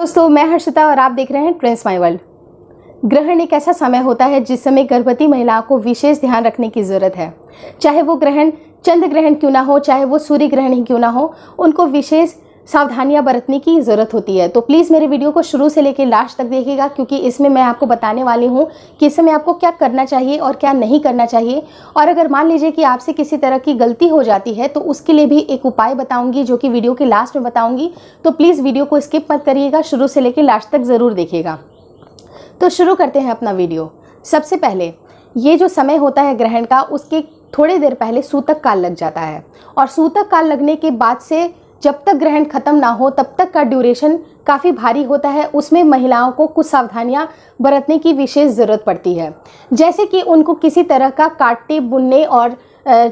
दोस्तों मैं हर्षिता और आप देख रहे हैं ट्रेंस माई वर्ल्ड ग्रहण एक ऐसा समय होता है जिस समय गर्भवती महिलाओं को विशेष ध्यान रखने की ज़रूरत है चाहे वो ग्रहण चंद्र ग्रहण क्यों ना हो चाहे वो सूर्य ग्रहण ही क्यों ना हो उनको विशेष सावधानियां बरतने की ज़रूरत होती है तो प्लीज़ मेरे वीडियो को शुरू से लेकर लास्ट तक देखिएगा क्योंकि इसमें मैं आपको बताने वाली हूँ कि इस समय आपको क्या करना चाहिए और क्या नहीं करना चाहिए और अगर मान लीजिए कि आपसे किसी तरह की गलती हो जाती है तो उसके लिए भी एक उपाय बताऊँगी जो कि वीडियो के लास्ट में बताऊँगी तो प्लीज़ वीडियो को स्किप मत करिएगा शुरू से लेकर लास्ट तक ज़रूर देखिएगा तो शुरू करते हैं अपना वीडियो सबसे पहले ये जो समय होता है ग्रहण का उसके थोड़ी देर पहले सूतक काल लग जाता है और सूतक काल लगने के बाद से जब तक ग्रहण खत्म ना हो तब तक का ड्यूरेशन काफ़ी भारी होता है उसमें महिलाओं को कुछ सावधानियां बरतने की विशेष ज़रूरत पड़ती है जैसे कि उनको किसी तरह का काटने बुनने और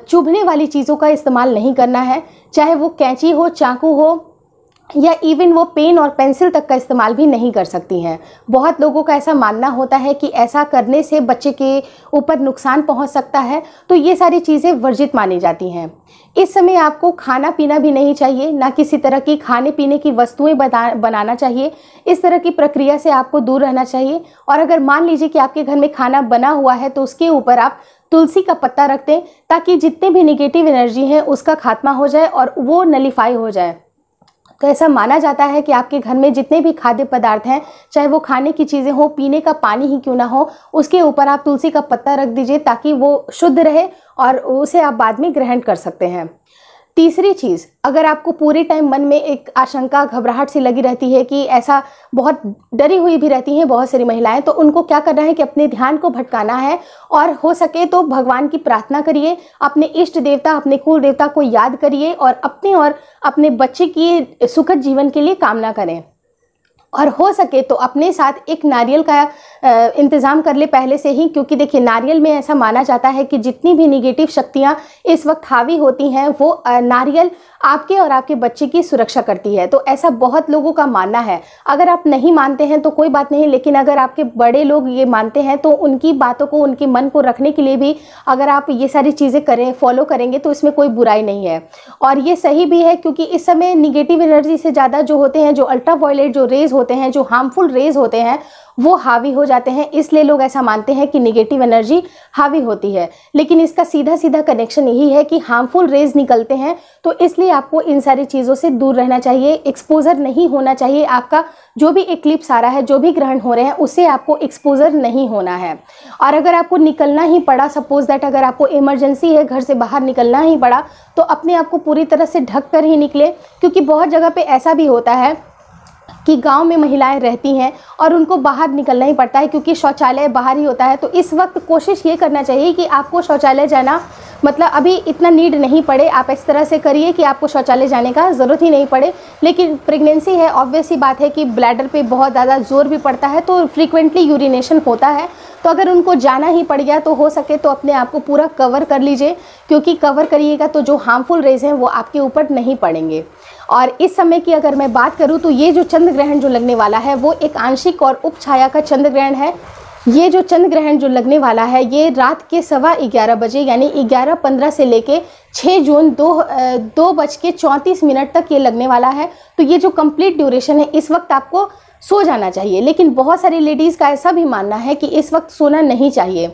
चुभने वाली चीज़ों का इस्तेमाल नहीं करना है चाहे वो कैंची हो चाकू हो या इवन वो पेन और पेंसिल तक का इस्तेमाल भी नहीं कर सकती हैं बहुत लोगों का ऐसा मानना होता है कि ऐसा करने से बच्चे के ऊपर नुकसान पहुंच सकता है तो ये सारी चीज़ें वर्जित मानी जाती हैं इस समय आपको खाना पीना भी नहीं चाहिए ना किसी तरह की खाने पीने की वस्तुएं बनाना चाहिए इस तरह की प्रक्रिया से आपको दूर रहना चाहिए और अगर मान लीजिए कि आपके घर में खाना बना हुआ है तो उसके ऊपर आप तुलसी का पत्ता रख दें ताकि जितने भी निगेटिव एनर्जी हैं उसका खात्मा हो जाए और वो नलीफाई हो जाए तो ऐसा माना जाता है कि आपके घर में जितने भी खाद्य पदार्थ हैं चाहे वो खाने की चीज़ें हो पीने का पानी ही क्यों ना हो उसके ऊपर आप तुलसी का पत्ता रख दीजिए ताकि वो शुद्ध रहे और उसे आप बाद में ग्रहण कर सकते हैं तीसरी चीज़ अगर आपको पूरे टाइम मन में एक आशंका घबराहट सी लगी रहती है कि ऐसा बहुत डरी हुई भी रहती हैं बहुत सारी महिलाएं तो उनको क्या करना है कि अपने ध्यान को भटकाना है और हो सके तो भगवान की प्रार्थना करिए अपने इष्ट देवता अपने कुल देवता को याद करिए और अपने और अपने बच्चे की सुखद जीवन के लिए कामना करें और हो सके तो अपने साथ एक नारियल का इंतज़ाम कर ले पहले से ही क्योंकि देखिए नारियल में ऐसा माना जाता है कि जितनी भी निगेटिव शक्तियाँ इस वक्त हावी होती हैं वो नारियल आपके और आपके बच्चे की सुरक्षा करती है तो ऐसा बहुत लोगों का मानना है अगर आप नहीं मानते हैं तो कोई बात नहीं लेकिन अगर आपके बड़े लोग ये मानते हैं तो उनकी बातों को उनके मन को रखने के लिए भी अगर आप ये सारी चीज़ें करें फॉलो करेंगे तो इसमें कोई बुराई नहीं है और ये सही भी है क्योंकि इस समय निगेटिव एनर्जी से ज़्यादा जो होते हैं जो अल्ट्रा वायलेट जो रेज होते हैं जो हार्मफुल रेज होते हैं वो हावी हो जाते हैं इसलिए लोग ऐसा मानते हैं कि निगेटिव एनर्जी हावी होती है लेकिन इसका सीधा सीधा कनेक्शन यही है कि हार्मफुल रेज निकलते हैं तो इसलिए आपको इन सारी चीज़ों से दूर रहना चाहिए एक्सपोजर नहीं होना चाहिए आपका जो भी एक्लिप्स आ रहा है जो भी ग्रहण हो रहे हैं उससे आपको एक्सपोजर नहीं होना है और अगर आपको निकलना ही पड़ा सपोज दैट अगर आपको इमरजेंसी है घर से बाहर निकलना ही पड़ा तो अपने आप को पूरी तरह से ढक कर ही निकले क्योंकि बहुत जगह पे ऐसा भी होता है कि गांव में महिलाएं रहती हैं और उनको बाहर निकलना ही पड़ता है क्योंकि शौचालय बाहर ही होता है तो इस वक्त कोशिश ये करना चाहिए कि आपको शौचालय जाना मतलब अभी इतना नीड नहीं पड़े आप इस तरह से करिए कि आपको शौचालय जाने का ज़रूरत ही नहीं पड़े लेकिन प्रेगनेंसी है ऑब्वियस ही बात है कि ब्लैडर पे बहुत ज़्यादा जोर भी पड़ता है तो फ्रिक्वेंटली यूरिनेशन होता है तो अगर उनको जाना ही पड़ गया तो हो सके तो अपने आप को पूरा कवर कर लीजिए क्योंकि कवर करिएगा तो जो हार्मफुल रेज हैं वो आपके ऊपर नहीं पड़ेंगे और इस समय की अगर मैं बात करूँ तो ये जो चंद्र ग्रहण जो लगने वाला है वो एक आंशिक और उप छाया का चंद्र ग्रहण है ये जो चंद्र ग्रहण जो लगने वाला है ये रात के सवा ग्यारह बजे यानी ग्यारह पंद्रह से लेके छः जून दो दो बज के चौंतीस मिनट तक ये लगने वाला है तो ये जो कंप्लीट ड्यूरेशन है इस वक्त आपको सो जाना चाहिए लेकिन बहुत सारी लेडीज़ का ऐसा भी मानना है कि इस वक्त सोना नहीं चाहिए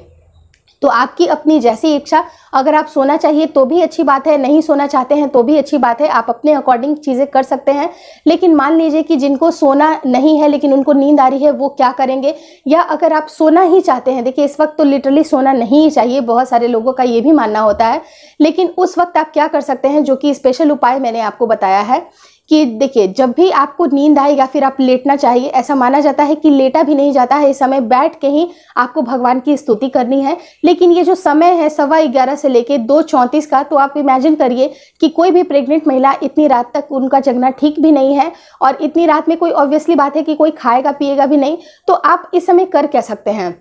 तो आपकी अपनी जैसी इच्छा अगर आप सोना चाहिए तो भी अच्छी बात है नहीं सोना चाहते हैं तो भी अच्छी बात है आप अपने अकॉर्डिंग चीज़ें कर सकते हैं लेकिन मान लीजिए कि जिनको सोना नहीं है लेकिन उनको नींद आ रही है वो क्या करेंगे या अगर आप सोना ही चाहते हैं देखिए इस वक्त तो लिटरली सोना नहीं चाहिए बहुत सारे लोगों का ये भी मानना होता है लेकिन उस वक्त आप क्या कर सकते हैं जो कि स्पेशल उपाय मैंने आपको बताया है कि देखिए जब भी आपको नींद आए या फिर आप लेटना चाहिए ऐसा माना जाता है कि लेटा भी नहीं जाता है इस समय बैठ के ही आपको भगवान की स्तुति करनी है लेकिन ये जो समय है सवा ग्यारह से लेके दो चौंतीस का तो आप इमेजिन करिए कि कोई भी प्रेग्नेंट महिला इतनी रात तक उनका जगना ठीक भी नहीं है और इतनी रात में कोई ऑब्वियसली बात है कि कोई खाएगा पिएगा भी नहीं तो आप इस समय कर क्या सकते हैं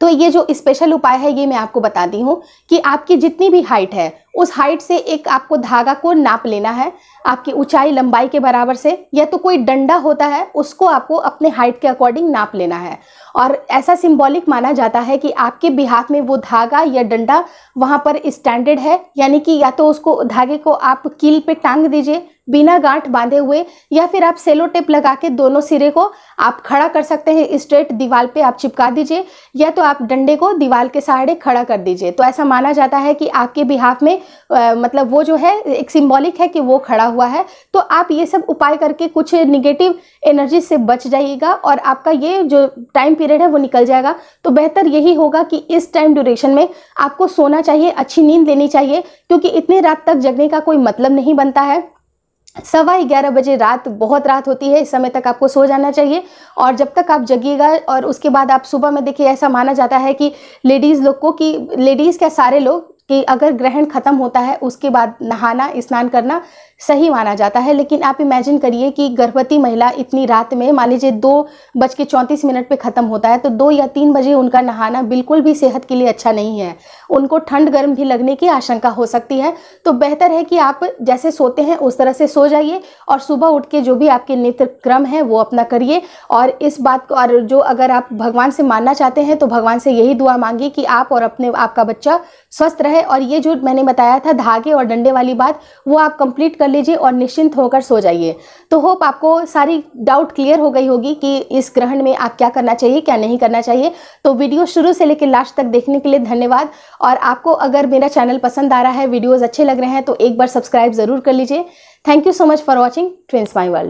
तो ये जो स्पेशल उपाय है ये मैं आपको बताती हूँ कि आपकी जितनी भी हाइट है उस हाइट से एक आपको धागा को नाप लेना है आपकी ऊंचाई लंबाई के बराबर से या तो कोई डंडा होता है उसको आपको अपने हाइट के अकॉर्डिंग नाप लेना है और ऐसा सिंबॉलिक माना जाता है कि आपके बिहार में वो धागा या डंडा वहाँ पर स्टैंडर्ड है यानी कि या तो उसको धागे को आप कील पे टांग दीजिए बिना गांठ बांधे हुए या फिर आप सेलो टेप लगा के दोनों सिरे को आप खड़ा कर सकते हैं स्ट्रेट दीवार पे आप चिपका दीजिए या तो आप डंडे को दीवार के सहारे खड़ा कर दीजिए तो ऐसा माना जाता है कि आपके बिहाफ में आ, मतलब वो जो है एक सिम्बॉलिक है कि वो खड़ा हुआ है तो आप ये सब उपाय करके कुछ निगेटिव एनर्जी से बच जाइएगा और आपका ये जो टाइम पीरियड है वो निकल जाएगा तो बेहतर यही होगा कि इस टाइम ड्यूरेशन में आपको सोना चाहिए अच्छी नींद लेनी चाहिए क्योंकि इतने रात तक जगने का कोई मतलब नहीं बनता है सवा ग्यारह बजे रात बहुत रात होती है इस समय तक आपको सो जाना चाहिए और जब तक आप जगिएगा और उसके बाद आप सुबह में देखिए ऐसा माना जाता है कि लेडीज़ लोग को कि लेडीज़ क्या सारे लोग कि अगर ग्रहण खत्म होता है उसके बाद नहाना स्नान करना सही माना जाता है लेकिन आप इमेजिन करिए कि गर्भवती महिला इतनी रात में मान लीजिए दो बज के चौंतीस मिनट पे ख़त्म होता है तो दो या तीन बजे उनका नहाना बिल्कुल भी सेहत के लिए अच्छा नहीं है उनको ठंड गर्म भी लगने की आशंका हो सकती है तो बेहतर है कि आप जैसे सोते हैं उस तरह से सो जाइए और सुबह उठ के जो भी आपके नित्य क्रम है वो अपना करिए और इस बात को और जो अगर आप भगवान से मानना चाहते हैं तो भगवान से यही दुआ मांगिए कि आप और अपने आपका बच्चा स्वस्थ रहे है और ये जो मैंने बताया था धागे और डंडे वाली बात वो आप कंप्लीट कर लीजिए और निश्चिंत होकर सो जाइए तो होप आपको सारी डाउट क्लियर हो गई होगी कि इस ग्रहण में आप क्या करना चाहिए क्या नहीं करना चाहिए तो वीडियो शुरू से लेकर लास्ट तक देखने के लिए धन्यवाद और आपको अगर मेरा चैनल पसंद आ रहा है वीडियोज़ अच्छे लग रहे हैं तो एक बार सब्सक्राइब ज़रूर कर लीजिए thank you so much for watching trends my world